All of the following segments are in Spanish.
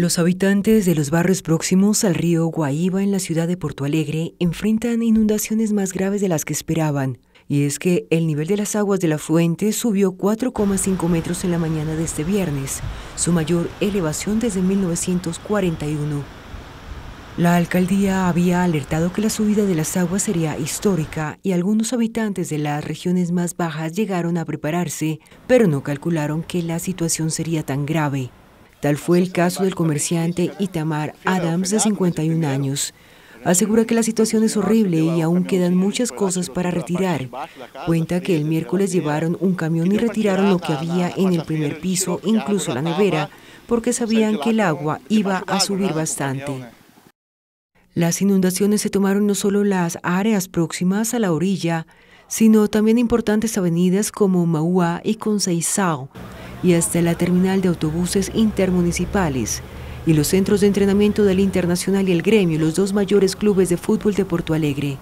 Los habitantes de los barrios próximos al río Guaíba en la ciudad de Porto Alegre enfrentan inundaciones más graves de las que esperaban. Y es que el nivel de las aguas de la fuente subió 4,5 metros en la mañana de este viernes, su mayor elevación desde 1941. La alcaldía había alertado que la subida de las aguas sería histórica y algunos habitantes de las regiones más bajas llegaron a prepararse, pero no calcularon que la situación sería tan grave. Tal fue el caso del comerciante Itamar Adams, de 51 años. Asegura que la situación es horrible y aún quedan muchas cosas para retirar. Cuenta que el miércoles llevaron un camión y retiraron lo que había en el primer piso, incluso la nevera, porque sabían que el agua iba a subir bastante. Las inundaciones se tomaron no solo las áreas próximas a la orilla, sino también importantes avenidas como Maua y Conceizao, y hasta la terminal de autobuses intermunicipales y los centros de entrenamiento del Internacional y el Gremio, los dos mayores clubes de fútbol de Porto Alegre.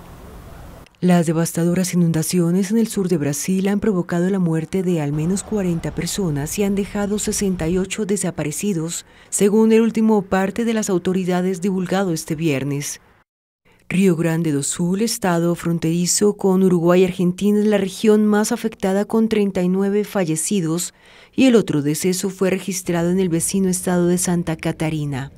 Las devastadoras inundaciones en el sur de Brasil han provocado la muerte de al menos 40 personas y han dejado 68 desaparecidos, según el último parte de las autoridades divulgado este viernes. Río Grande do Sul, estado fronterizo con Uruguay y Argentina, es la región más afectada con 39 fallecidos y el otro deceso fue registrado en el vecino estado de Santa Catarina.